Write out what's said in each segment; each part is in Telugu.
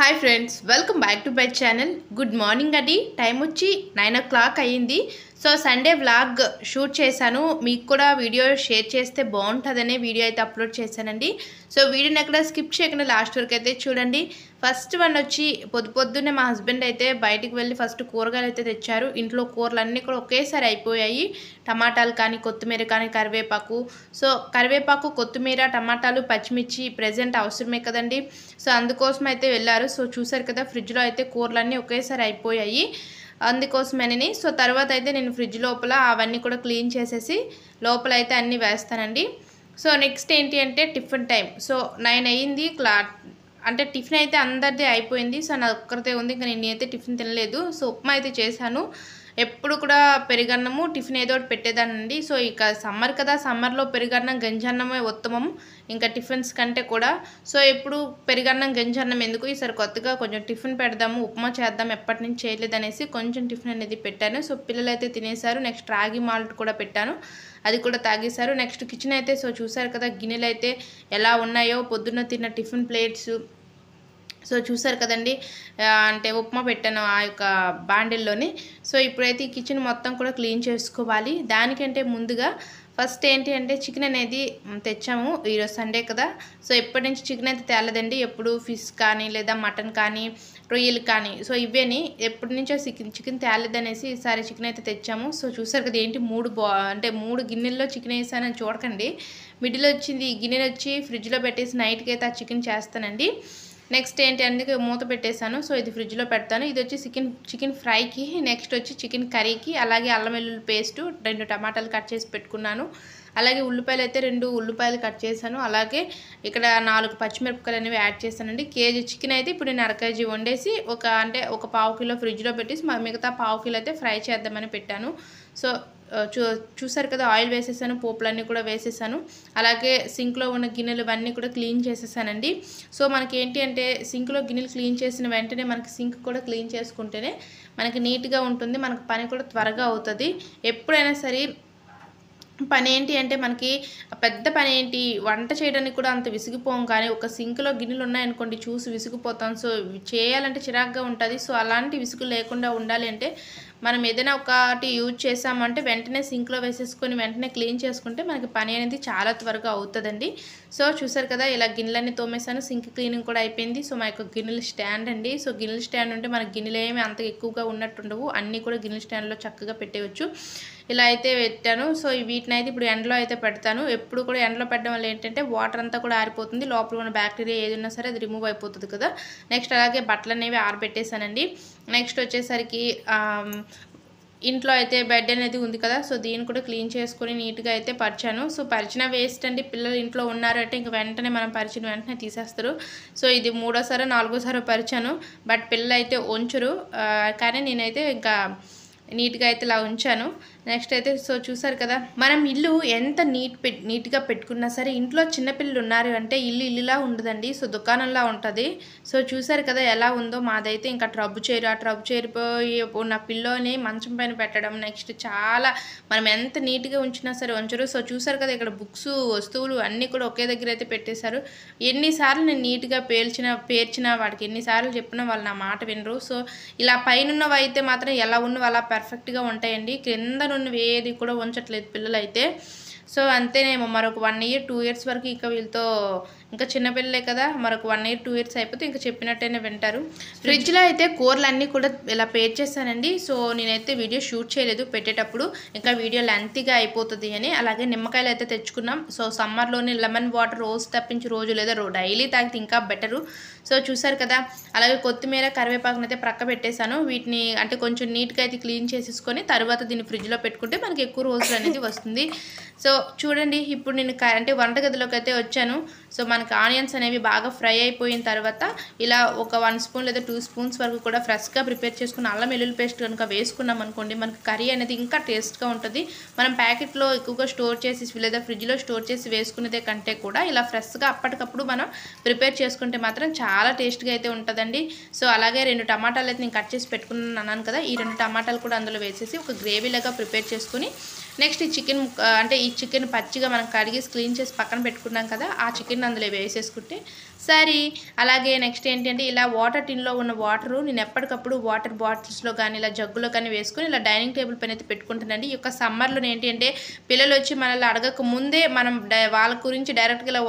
hi friends welcome back to my channel good morning అండి టైం వచ్చి నైన్ ఓ క్లాక్ అయ్యింది సో సండే వ్లాగ్ షూట్ చేశాను మీకు కూడా వీడియో షేర్ చేస్తే బాగుంటుందని వీడియో అయితే అప్లోడ్ చేశానండి సో వీడియోని ఎక్కడ స్కిప్ చేయకుండా లాస్ట్ వరకు అయితే చూడండి ఫస్ట్ వన్ వచ్చి పొద్దు పొద్దున్నే మా హస్బెండ్ అయితే బయటికి వెళ్ళి ఫస్ట్ కూరగాయలు అయితే తెచ్చారు ఇంట్లో కూరలు అన్నీ కూడా ఒకేసారి అయిపోయాయి టమాటాలు కానీ కొత్తిమీర కానీ కరివేపాకు సో కరివేపాకు కొత్తిమీర టమాటాలు పచ్చిమిర్చి ప్రజెంట్ అవసరమే కదండి సో అందుకోసం అయితే వెళ్ళారు సో చూసారు కదా ఫ్రిడ్జ్లో అయితే కూరలు అన్నీ ఒకేసారి అయిపోయాయి అందుకోసమని సో తర్వాత అయితే నేను ఫ్రిడ్జ్ లోపల అవన్నీ కూడా క్లీన్ చేసేసి లోపల అయితే అన్నీ వేస్తానండి సో నెక్స్ట్ ఏంటి అంటే టిఫిన్ టైం సో నైన్ అయ్యింది క్లా అంటే టిఫిన్ అయితే అందరిది అయిపోయింది సో నా ఒక్కరితే ఉంది ఇంకా నేను అయితే టిఫిన్ తినలేదు సో ఉప్మా అయితే చేశాను ఎప్పుడు కూడా పెరుగన్నము టిఫిన్ ఏదో ఒకటి పెట్టేదానండి సో ఇక సమ్మర్ కదా సమ్మర్లో పెరుగన్నం గంజన్నమే ఉత్తమం ఇంకా టిఫిన్స్ కంటే కూడా సో ఎప్పుడు పెరుగన్నం గంజన్నం ఎందుకు ఈసారి కొత్తగా కొంచెం టిఫిన్ పెడదాము ఉప్మా చేద్దాం ఎప్పటి నుంచి చేయలేదనేసి కొంచెం టిఫిన్ అనేది పెట్టాను సో పిల్లలైతే తినేశారు నెక్స్ట్ రాగి మాల్ట్ కూడా పెట్టాను అది కూడా తాగేశారు నెక్స్ట్ కిచెన్ అయితే సో చూసారు కదా గిన్నెలు అయితే ఎలా ఉన్నాయో పొద్దున్న తిన్న టిఫిన్ ప్లేట్స్ సో చూసారు కదండి అంటే ఉప్మా పెట్టాను ఆ యొక్క బాండిల్లోని సో ఇప్పుడైతే ఈ కిచెన్ మొత్తం కూడా క్లీన్ చేసుకోవాలి దానికంటే ముందుగా ఫస్ట్ ఏంటి అంటే చికెన్ అనేది తెచ్చాము ఈరోజు సండే కదా సో ఎప్పటి నుంచి చికెన్ అయితే తేలదండి ఎప్పుడు ఫిష్ కానీ లేదా మటన్ కానీ రొయ్యలు కానీ సో ఇవేని ఎప్పటి నుంచో చికెన్ చికెన్ అనేసి ఈసారి చికెన్ అయితే తెచ్చాము సో చూసారు కదా ఏంటి మూడు బా అంటే మూడు గిన్నెల్లో చికెన్ వేసానని చూడకండి మిడిల్ వచ్చింది ఈ గిన్నెలు వచ్చి ఫ్రిడ్జ్లో పెట్టేసి నైట్కి అయితే ఆ చికెన్ చేస్తానండి నెక్స్ట్ ఏంటి అందుకే మూత పెట్టేశాను సో ఇది ఫ్రిడ్జ్లో పెడతాను ఇది వచ్చి చికెన్ చికెన్ ఫ్రైకి నెక్స్ట్ వచ్చి చికెన్ కర్రీకి అలాగే అల్లం వెల్లుల్లి పేస్టు రెండు టమాటాలు కట్ చేసి పెట్టుకున్నాను అలాగే ఉల్లిపాయలు అయితే రెండు ఉల్లిపాయలు కట్ చేశాను అలాగే ఇక్కడ నాలుగు పచ్చిమిరపకాయలు అనేవి యాడ్ చేశానండి కేజీ చికెన్ అయితే ఇప్పుడు నేను అరకేజీ వండేసి ఒక అంటే ఒక పావు కిలో ఫ్రిడ్జ్లో పెట్టేసి మిగతా పావు కిలో అయితే ఫ్రై చేద్దామని పెట్టాను సో చూ చూసారు కదా ఆయిల్ వేసేసాను పోపులన్నీ కూడా వేసేసాను అలాగే సింక్లో ఉన్న గిన్నెలు ఇవన్నీ కూడా క్లీన్ చేసేసానండి సో మనకి ఏంటి అంటే సింక్లో గిన్నెలు క్లీన్ చేసిన వెంటనే మనకి సింక్ కూడా క్లీన్ చేసుకుంటేనే మనకి నీట్గా ఉంటుంది మనకు పని కూడా త్వరగా అవుతుంది ఎప్పుడైనా సరే పని ఏంటి అంటే మనకి పెద్ద పని ఏంటి వంట చేయడానికి కూడా అంత విసిగిపోం కానీ ఒక సింక్లో గిన్నెలు ఉన్నాయనుకోండి చూసి విసిగిపోతాం సో చేయాలంటే చిరాగ్గా ఉంటుంది సో అలాంటి విసుగు లేకుండా ఉండాలి అంటే మనం ఏదైనా ఒకటి యూజ్ చేసామంటే వెంటనే సింక్లో వేసేసుకొని వెంటనే క్లీన్ చేసుకుంటే మనకి పని అనేది చాలా త్వరగా అవుతుందండి సో చూసారు కదా ఇలా గిన్నెలన్నీ తోమేసాను సింక్ క్లీనింగ్ కూడా అయిపోయింది సో మా యొక్క గిన్నెల స్టాండ్ అండి సో గిన్నెల స్టాండ్ ఉంటే మనకి గిన్నెలు ఏమి అంత ఎక్కువగా ఉన్నట్టుండవు అన్నీ కూడా గిన్నెల స్టాండ్లో చక్కగా పెట్టేయచ్చు ఇలా అయితే పెట్టాను సో వీటిని అయితే ఇప్పుడు ఎండలో అయితే పెడతాను ఎప్పుడు కూడా ఎండలో పెట్టడం వల్ల ఏంటంటే వాటర్ అంతా కూడా ఆరిపోతుంది లోపల ఉన్న బ్యాక్టీరియా ఏదైనా సరే అది రిమూవ్ అయిపోతుంది కదా నెక్స్ట్ అలాగే బట్టలు అనేవి ఆరబెట్టేశానండి నెక్స్ట్ వచ్చేసరికి ఇంట్లో అయితే బెడ్ అనేది ఉంది కదా సో దీన్ని కూడా క్లీన్ చేసుకుని నీట్గా అయితే పరిచాను సో పరిచిన వేస్ట్ అండి పిల్లలు ఇంట్లో ఉన్నారు అంటే ఇంక వెంటనే మనం పరిచిన వెంటనే తీసేస్తారు సో ఇది మూడోసారో నాలుగోసారో పరిచాను బట్ పిల్లలు అయితే ఉంచరు కానీ నేనైతే ఇంకా నీట్గా అయితే ఇలా ఉంచాను నెక్స్ట్ అయితే సో చూసారు కదా మనం ఇల్లు ఎంత నీట్ పెట్ నీట్గా పెట్టుకున్నా సరే ఇంట్లో చిన్నపిల్లలు ఉన్నారు అంటే ఇల్లు ఇల్లులా ఉండదండి సో దుకాణంలా ఉంటుంది సో చూసారు కదా ఎలా ఉందో మాదైతే ఇంకా ట్రబ్ చేరు ఆ ట్రబు చేరిపోయి ఉన్న పిల్లోని మంచం పైన పెట్టడం నెక్స్ట్ చాలా మనం ఎంత నీట్గా ఉంచినా సరే ఉంచరు సో చూసారు కదా ఇక్కడ బుక్స్ వస్తువులు అన్నీ కూడా ఒకే దగ్గర అయితే పెట్టేశారు ఎన్నిసార్లు నేను నీట్గా పేర్చిన పేర్చిన వాడికి ఎన్నిసార్లు చెప్పినా వాళ్ళు నా మాట వినరు సో ఇలా పైన అయితే మాత్రం ఎలా ఉన్నవో అలా పర్ఫెక్ట్గా ఉంటాయండి కింద నుండి ఏది కూడా ఉంచట్లేదు పిల్లలైతే సో అంతేనేమో మరొక వన్ ఇయర్ టూ ఇయర్స్ వరకు ఇంకా వీళ్ళతో ఇంకా చిన్నపిల్లలే కదా మరొక వన్ ఇయర్ టూ ఇయర్స్ అయిపోతే ఇంకా చెప్పినట్టయినా వింటారు ఫ్రిడ్జ్లో అయితే కూరలు అన్నీ కూడా ఇలా పేర్ చేశానండి సో నేనైతే వీడియో షూట్ చేయలేదు పెట్టేటప్పుడు ఇంకా వీడియో లెంతీగా అయిపోతుంది అని అలాగే నిమ్మకాయలు అయితే తెచ్చుకున్నాం సో సమ్మర్లోనే లెమన్ వాటర్ రోజు తప్పించి రోజు లేదా డైలీ తాగితే ఇంకా బెటరు సో చూసారు కదా అలాగే కొత్తిమీర కరివేపాకును అయితే ప్రక్క పెట్టేశాను వీటిని అంటే కొంచెం నీట్గా అయితే క్లీన్ చేసేసుకొని తర్వాత దీన్ని ఫ్రిడ్జ్లో పెట్టుకుంటే మనకి ఎక్కువ రోజులు అనేది వస్తుంది సో చూడండి ఇప్పుడు నేను అంటే వంటగదిలోకి అయితే వచ్చాను సో మనకు ఆనియన్స్ అనేవి బాగా ఫ్రై అయిపోయిన తర్వాత ఇలా ఒక వన్ స్పూన్ లేదా టూ స్పూన్స్ వరకు కూడా ఫ్రెష్గా ప్రిపేర్ చేసుకున్న అల్లం వెల్లుల్లి పేస్ట్ కనుక వేసుకున్నాం అనుకోండి మనకు కర్రీ అనేది ఇంకా టేస్ట్గా ఉంటుంది మనం ప్యాకెట్లో ఎక్కువగా స్టోర్ చేసి లేదా ఫ్రిడ్జ్లో స్టోర్ చేసి వేసుకునేదే కంటే కూడా ఇలా ఫ్రెష్గా అప్పటికప్పుడు మనం ప్రిపేర్ చేసుకుంటే మాత్రం చాలా టేస్ట్గా అయితే ఉంటుందండి సో అలాగే రెండు టమాటాలు అయితే నేను కట్ చేసి పెట్టుకున్నాను అన్నాను కదా ఈ రెండు టమాటాలు కూడా అందులో వేసేసి ఒక గ్రేవీలాగా ప్రిపేర్ చేసుకుని నెక్స్ట్ ఈ చికెన్ అంటే ఈ చికెన్ పచ్చిగా మనం కడిగేసి క్లీన్ చేసి పక్కన పెట్టుకున్నాం కదా ఆ చికెన్ అందులో వేసేసుకుంటే సరే అలాగే నెక్స్ట్ ఏంటంటే ఇలా వాటర్ టిన్లో ఉన్న వాటరు నేను ఎప్పటికప్పుడు వాటర్ బాటిల్స్లో కానీ ఇలా జగ్గులో కానీ వేసుకుని ఇలా డైనింగ్ టేబుల్ పైన అయితే పెట్టుకుంటానండి ఈ యొక్క సమ్మర్లో ఏంటంటే పిల్లలు వచ్చి మనల్ని అడగక ముందే మనం వాళ్ళ గురించి డైరెక్ట్గా ఇలా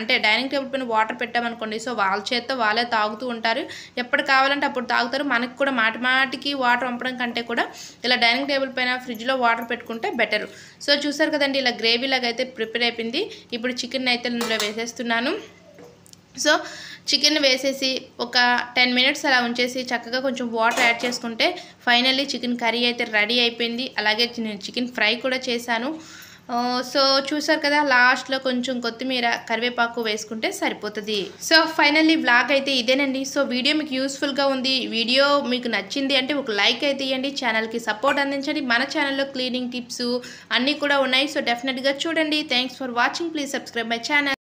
అంటే డైనింగ్ టేబుల్ పైన వాటర్ పెట్టామనుకోండి సో వాళ్ళ చేత వాళ్ళే తాగుతూ ఉంటారు ఎప్పుడు కావాలంటే అప్పుడు తాగుతారు మనకు కూడా మాటి మాటికి వాటర్ పంపడం కంటే కూడా ఇలా డైనింగ్ టేబుల్ పైన ఫ్రిడ్జ్లో వాటర్ పెట్టుకుంటే బెటర్ పెట్టరు సో చూసారు కదండి ఇలా గ్రేవీ లాగా అయితే ప్రిపేర్ అయిపోయింది ఇప్పుడు చికెన్ అయితే ఇందులో వేసేస్తున్నాను సో చికెన్ వేసేసి ఒక టెన్ మినిట్స్ అలా ఉంచేసి చక్కగా కొంచెం వాటర్ యాడ్ చేసుకుంటే ఫైనల్లీ చికెన్ కర్రీ అయితే రెడీ అయిపోయింది అలాగే నేను చికెన్ ఫ్రై కూడా చేశాను సో చూసారు కదా లాస్ట్లో కొంచెం కొత్తిమీర కరివేపాకు వేసుకుంటే సరిపోతుంది సో ఫైనల్లీ బ్లాగ్ అయితే ఇదేనండి సో వీడియో మీకు యూస్ఫుల్గా ఉంది వీడియో మీకు నచ్చింది అంటే ఒక లైక్ అయితే ఇవ్వండి ఛానల్కి సపోర్ట్ అందించండి మన ఛానల్లో క్లీనింగ్ టిప్స్ అన్నీ కూడా ఉన్నాయి సో డెఫినెట్గా చూడండి thanks for watching please subscribe my channel